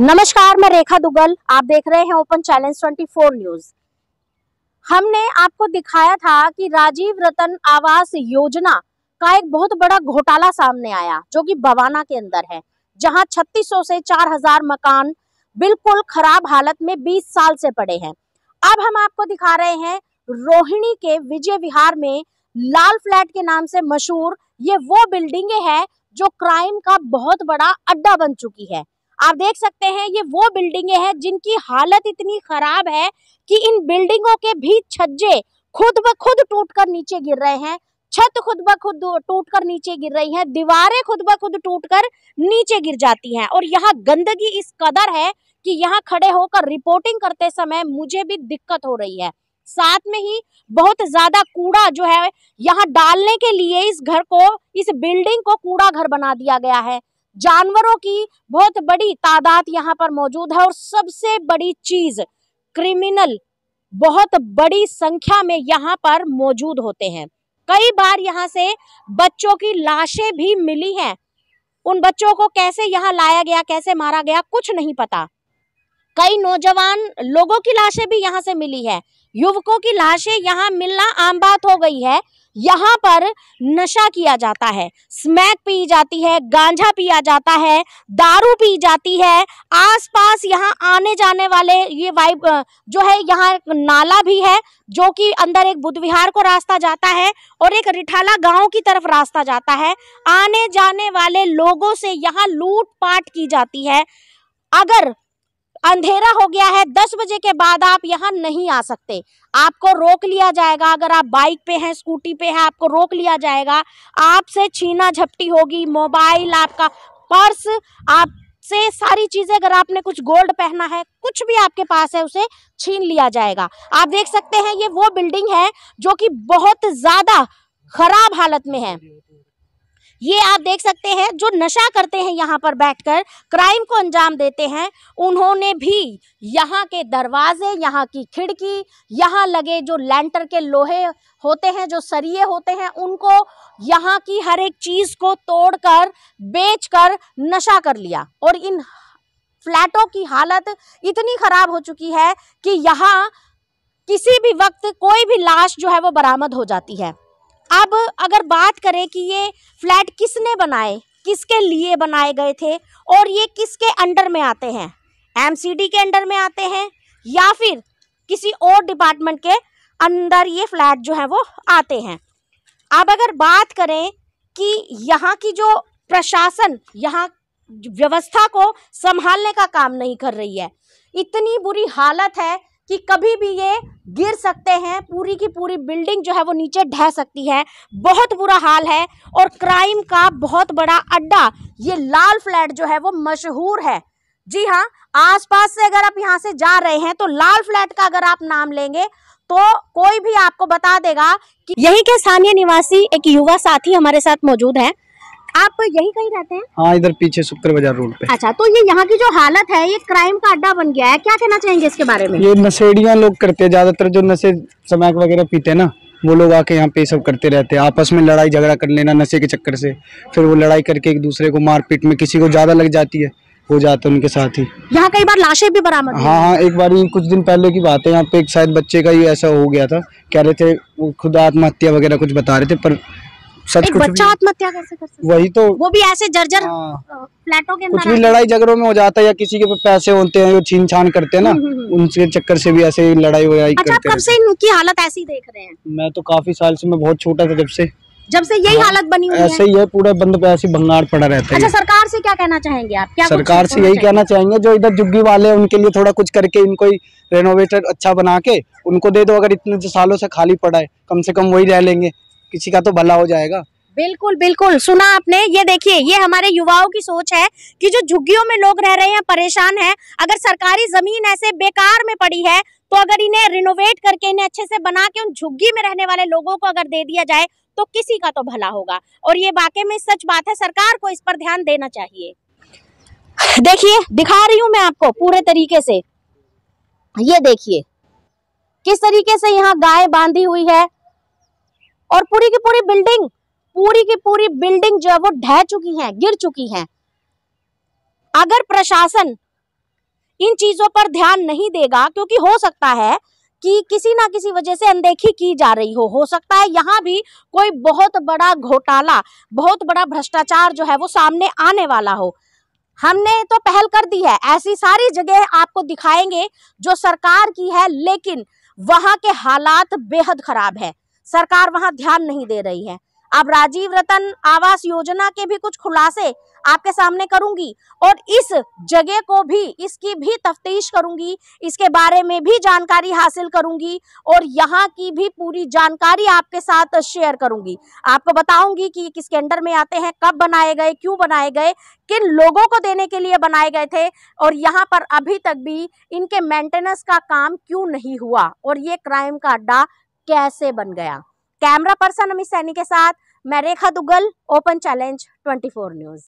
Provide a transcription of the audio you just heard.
नमस्कार मैं रेखा दुगल आप देख रहे हैं ओपन चैलेंज 24 न्यूज हमने आपको दिखाया था कि राजीव रतन आवास योजना का एक बहुत बड़ा घोटाला सामने आया जो कि बवाना के अंदर है जहां 3600 से 4000 मकान बिल्कुल खराब हालत में 20 साल से पड़े हैं अब हम आपको दिखा रहे हैं रोहिणी के विजय विहार में लाल फ्लैट के नाम से मशहूर ये वो बिल्डिंगे है जो क्राइम का बहुत बड़ा अड्डा बन चुकी है आप देख सकते हैं ये वो बिल्डिंगे हैं जिनकी हालत इतनी खराब है कि इन बिल्डिंगों के भी छज्जे खुद ब खुद टूट कर नीचे गिर रहे हैं छत खुद ब खुद टूट कर नीचे गिर रही है दीवारें खुद ब खुद टूट कर नीचे गिर जाती हैं और यहाँ गंदगी इस कदर है कि यहाँ खड़े होकर रिपोर्टिंग करते समय मुझे भी दिक्कत हो रही है साथ में ही बहुत ज्यादा कूड़ा जो है यहाँ डालने के लिए इस घर को इस बिल्डिंग को कूड़ा घर बना दिया गया है जानवरों की बहुत बड़ी तादाद यहाँ पर मौजूद है और सबसे बड़ी चीज क्रिमिनल बहुत बड़ी संख्या में यहाँ पर मौजूद होते हैं कई बार यहाँ से बच्चों की लाशें भी मिली हैं उन बच्चों को कैसे यहाँ लाया गया कैसे मारा गया कुछ नहीं पता कई नौजवान लोगों की लाशें भी यहाँ से मिली है युवकों की लाशें यहाँ मिलना आम बात हो गई है यहाँ पर नशा किया जाता है स्मैक पी जाती है गांजा पिया जाता है दारू पी जाती है आसपास यहाँ आने जाने वाले ये वाइब जो है यहाँ नाला भी है जो कि अंदर एक बुद्ध विहार को रास्ता जाता है और एक रिठाला गांव की तरफ रास्ता जाता है आने जाने वाले लोगों से यहाँ लूट पाट की जाती है अगर अंधेरा हो गया है दस बजे के बाद आप यहाँ नहीं आ सकते आपको रोक लिया जाएगा अगर आप बाइक पे हैं स्कूटी पे हैं आपको रोक लिया जाएगा आपसे छीना झपटी होगी मोबाइल आपका पर्स आप से सारी चीज़ें अगर आपने कुछ गोल्ड पहना है कुछ भी आपके पास है उसे छीन लिया जाएगा आप देख सकते हैं ये वो बिल्डिंग है जो कि बहुत ज़्यादा खराब हालत में है ये आप देख सकते हैं जो नशा करते हैं यहाँ पर बैठकर क्राइम को अंजाम देते हैं उन्होंने भी यहाँ के दरवाजे यहाँ की खिड़की यहाँ लगे जो लैंटर के लोहे होते हैं जो सरिये होते हैं उनको यहाँ की हर एक चीज़ को तोड़कर बेचकर नशा कर लिया और इन फ्लैटों की हालत इतनी ख़राब हो चुकी है कि यहाँ किसी भी वक्त कोई भी लाश जो है वो बरामद हो जाती है अब अगर बात करें कि ये फ्लैट किसने बनाए किसके लिए बनाए गए थे और ये किसके अंडर में आते हैं एम के अंडर में आते हैं या फिर किसी और डिपार्टमेंट के अंदर ये फ्लैट जो है वो आते हैं अब अगर बात करें कि यहाँ की जो प्रशासन यहाँ व्यवस्था को संभालने का काम नहीं कर रही है इतनी बुरी हालत है कि कभी भी ये गिर सकते हैं पूरी की पूरी बिल्डिंग जो है वो नीचे ढह सकती है बहुत बुरा हाल है और क्राइम का बहुत बड़ा अड्डा ये लाल फ्लैट जो है वो मशहूर है जी हाँ आसपास से अगर आप यहाँ से जा रहे हैं तो लाल फ्लैट का अगर आप नाम लेंगे तो कोई भी आपको बता देगा कि यही के स्थानीय निवासी एक युवा साथी हमारे साथ मौजूद है आप यही कहीं रहते हैं हाँ इधर पीछे शुक्र बाजार रोड पे अच्छा तो ये यहाँ की जो हालत है ये क्राइम का अड्डा बन गया है क्या कहना चाहेंगे इसके बारे में ये नशेड़िया लोग करते हैं ज्यादातर जो नशे समैक वगैरह पीते है ना वो लोग आके यहाँ पे सब करते रहते हैं आपस में लड़ाई झगड़ा कर लेना नशे के चक्कर से फिर वो लड़ाई करके एक दूसरे को मारपीट में किसी को ज्यादा लग जाती है हो जाते हैं उनके साथ ही यहाँ कई बार लाशें भी बरामद हाँ हाँ एक बार कुछ दिन पहले की बात है यहाँ पे एक शायद बच्चे का ही ऐसा हो गया था कह रहे थे वो खुद आत्महत्या वगैरह कुछ बता रहे थे पर सच कुछ बच्चा आत्महत्या कैसे कर सकता वही तो वो भी ऐसे जर्जर हाँ। फ्लैटों के कुछ भी लड़ाई झगड़ों में हो जाता है या किसी के पैसे होते हैं जो छीन छान करते हैं ना हम्म, हम्म, हम्म। उनके चक्कर से भी ऐसे लड़ाई वगैरह अच्छा, करते कब से इनकी हालत ऐसी देख रहे हैं मैं तो काफी साल से मैं बहुत छोटा था जब से जब से यही हाँ। हालत बनी हुई ऐसे ही है पूरा बंद ऐसी भंगार पड़ा रहता है अच्छा सरकार से क्या कहना चाहेंगे आप क्या सरकार से यही कहना चाहेंगे जो इधर जुग्गी वाले उनके लिए थोड़ा कुछ करके इनको रेनोवेटर अच्छा बना के उनको दे दो अगर इतने सालों से खाली पड़ा है कम से कम वही रह लेंगे किसी का तो भला हो जाएगा बिल्कुल बिल्कुल सुना आपने ये देखिए ये हमारे युवाओं की सोच है कि जो झुग्गियों में लोग रह रहे हैं परेशान हैं अगर सरकारी जमीन ऐसे बेकार में पड़ी है तो अगर इन्हें रिनोवेट करके इन्हें अच्छे से बना के उन झुग्गी में रहने वाले लोगों को अगर दे दिया जाए तो किसी का तो भला होगा और ये वाकई में सच बात है सरकार को इस पर ध्यान देना चाहिए देखिए दिखा रही हूँ मैं आपको पूरे तरीके से ये देखिए किस तरीके से यहाँ गाय बांधी हुई है और पूरी की पूरी बिल्डिंग पूरी की पूरी बिल्डिंग जो है वो ढह चुकी है गिर चुकी है अगर प्रशासन इन चीजों पर ध्यान नहीं देगा क्योंकि हो सकता है कि किसी ना किसी वजह से अनदेखी की जा रही हो हो सकता है यहाँ भी कोई बहुत बड़ा घोटाला बहुत बड़ा भ्रष्टाचार जो है वो सामने आने वाला हो हमने तो पहल कर दी है ऐसी सारी जगह आपको दिखाएंगे जो सरकार की है लेकिन वहां के हालात बेहद खराब है सरकार वहां ध्यान नहीं दे रही है अब राजीव रतन आवास योजना के भी कुछ खुलासे आपके सामने करूंगी और इस जगह को भी इसकी भी तफ्तीश करूंगी इसके बारे में भी जानकारी हासिल करूंगी और यहाँ की भी पूरी जानकारी आपके साथ शेयर करूंगी आपको बताऊंगी कि किसके अंडर में आते हैं कब बनाए गए क्यों बनाए गए किन लोगों को देने के लिए बनाए गए थे और यहाँ पर अभी तक भी इनके मेंटेनेंस का काम क्यों नहीं हुआ और ये क्राइम का अड्डा कैसे बन गया कैमरा पर्सन अमित सैनी के साथ मैं Rekha Duggal open challenge 24 news